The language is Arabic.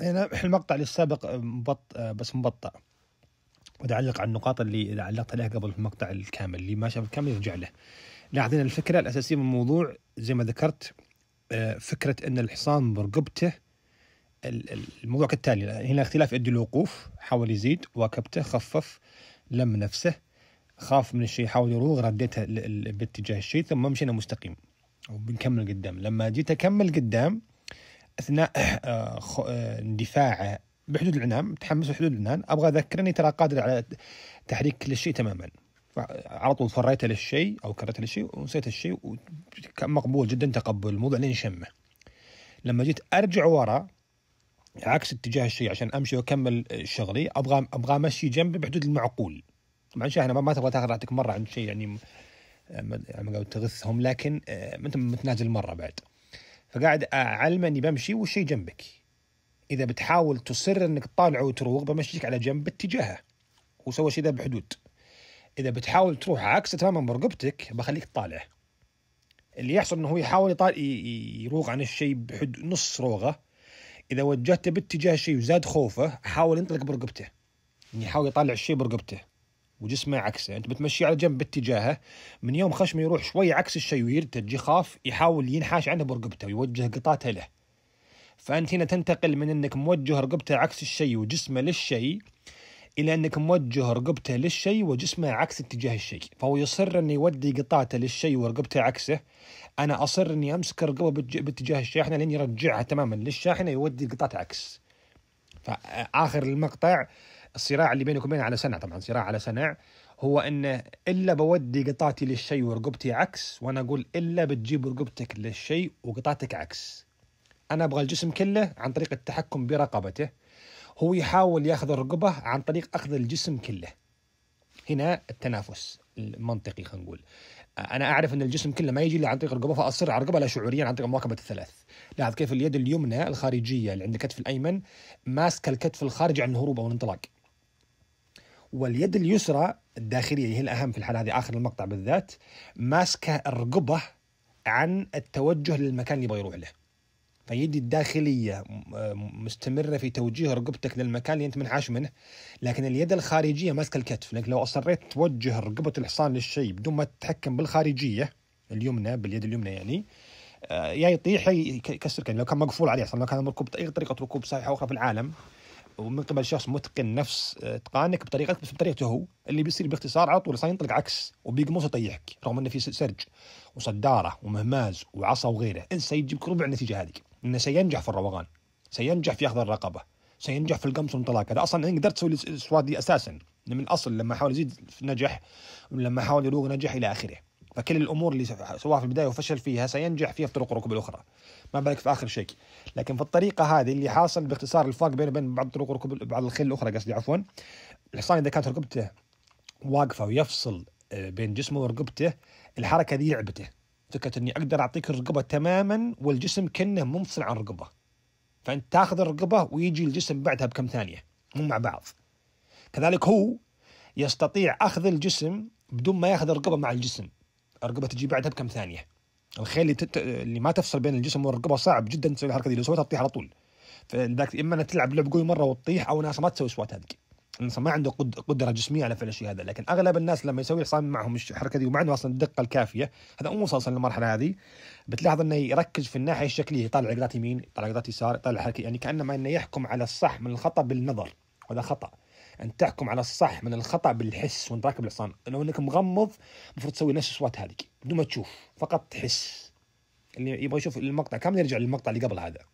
يعني المقطع للسابق مبط بس مبطأ بدي اعلق على النقاط اللي علقت عليها قبل في المقطع الكامل اللي ما شاف الكامل يرجع له لاحظين الفكره الاساسيه من الموضوع زي ما ذكرت آه، فكره ان الحصان برقبته الموضوع كالتالي هنا اختلاف ادي الوقوف حاول يزيد واكبته خفف لم نفسه خاف من الشيء حاول يروغ رديته باتجاه الشيء ثم مشينا مستقيم وبنكمل قدام لما جيت اكمل قدام اثناء آه، آه، اندفاعه بحدود العنان متحمس بحدود العنان ابغى اذكر اني ترى قادر على تحريك كل شيء تماما على طول فريته للشيء او كرت للشيء ونسيت الشيء وكان مقبول جدا تقبل الموضوع لين شمه لما جيت ارجع ورا عكس اتجاه الشيء عشان امشي واكمل شغلي ابغى ابغى امشي جنبي بحدود المعقول طبعا شاهنا ما تبغى تاخذ راحتك مره عند شيء يعني آه، ما يعني قالوا تغثهم لكن ما انت متنازل مره بعد فقاعد اعلمه اني بمشي والشيء جنبك اذا بتحاول تصر انك تطالعه وتروغ بمشيك على جنب باتجاهه وسوى شيء ذا بحدود اذا بتحاول تروح عكسه تماما برقبتك بخليك تطالعه اللي يحصل انه هو يحاول يطال يروغ عن الشيء بحد نص روغه اذا وجهته باتجاه الشيء وزاد خوفه حاول ينطلق برقبته يعني يحاول يطالع الشيء برقبته وجسمه عكسه انت بتمشيه على جنب باتجاهه من يوم خشمه يروح شوي عكس الشيء ويرتج يخاف يحاول ينحاش عنه برقبته ويوجه قطاته له فانت هنا تنتقل من انك موجه رقبته عكس الشيء وجسمه للشيء الى انك موجه رقبته للشيء وجسمه عكس اتجاه الشيء فهو يصر انه يودي قطاته للشيء ورقبته عكسه انا اصر اني امسك رقبه باتجاه الشاحنه لين يرجعها تماما للشاحنه يودي قطاته عكس فاخر المقطع الصراع اللي بينك وبينه على سنع طبعا صراع على سنع هو انه الا بودي قطعتي للشيء ورقبتي عكس وانا اقول الا بتجيب رقبتك للشيء وقطعتك عكس انا ابغى الجسم كله عن طريق التحكم برقبته هو يحاول ياخذ الرقبه عن طريق اخذ الجسم كله هنا التنافس المنطقي خلينا نقول انا اعرف ان الجسم كله ما يجي الا عن طريق الرقبه فاصر على الرقبه لا شعوريا عن طريق مواكبه الثلاث لاحظ كيف اليد اليمنى الخارجيه اللي عند الكتف الايمن ماسكه الكتف الخارجي عن الهروب او الانطلاق واليد اليسرى الداخلية هي الأهم في الحالة هذه آخر المقطع بالذات ماسكة الرقبة عن التوجه للمكان اللي يبغى يروح له فيدي الداخلية آه، مستمرة في توجيه رقبتك للمكان اللي أنت منحاش منه لكن اليد الخارجية ماسكة الكتف لأنك لو أصريت توجه رقبة الحصان للشيء بدون ما تتحكم بالخارجية اليمنى باليد اليمنى يعني آه، يا يطيح يا كان لو كان مقفول عليه اصلا لو كان مركوب اي طريقه ركوب صحيحه اخرى في العالم ومن قبل شخص متقن نفس اتقانك آه، بطريقتك بس بطريقته هو اللي بيصير باختصار على طول ينطلق عكس وبيقمص يطيحك رغم انه في سرج وصداره ومهماز وعصا وغيره انسى يجيبك ربع النتيجه هذه انه سينجح في الروغان سينجح في اخذ الرقبه سينجح في القمص والانطلاق هذا اصلا انا قدرت اسوي السواد دي اساسا من الاصل لما حاول يزيد في النجاح لما حاول يروغ نجح الى اخره فكل الامور اللي سواها في البدايه وفشل فيها سينجح فيها في طرق الركوب الاخرى ما بالك في اخر شيء لكن في الطريقه هذه اللي حاصل باختصار الفرق بينه وبين بعض طرق ركوب بعض الخيل الاخرى قصدي عفوا الحصان اذا كانت ركبته واقفه ويفصل آه، بين جسمه ورقبته الحركه ذي لعبته فكره اني اقدر اعطيك الرقبه تماما والجسم كانه منفصل عن الرقبه فانت تاخذ الرقبه ويجي الجسم بعدها بكم ثانيه مو مع بعض كذلك هو يستطيع اخذ الجسم بدون ما ياخذ الرقبه مع الجسم الرقبه تجي بعدها بكم ثانيه الخيل اللي, تت... اللي ما تفصل بين الجسم والرقبه صعب جدا تسوي الحركه دي لو سويتها تطيح على طول فذاك اما انك تلعب لعب قوي مره وتطيح او ناس ما تسوي سوات هذيك الانسان ما عنده قد... قدره جسميه على فعل الشيء هذا لكن اغلب الناس لما يسوي حصان معهم الحركه دي وما عنده اصلا الدقه الكافيه هذا مو وصل للمرحله هذه بتلاحظ انه يركز في الناحيه الشكليه يطالع قدرات يمين يطالع قدرات يسار يطالع حركه يعني كانما انه يحكم على الصح من الخطا بالنظر وهذا خطا ان تحكم على الصح من الخطا بالحس وانت راكب الحصان لو انك مغمض المفروض تسوي نفس الصوت هذيك بدون ما تشوف فقط تحس اللي يبغى يشوف المقطع كامل يرجع للمقطع اللي قبل هذا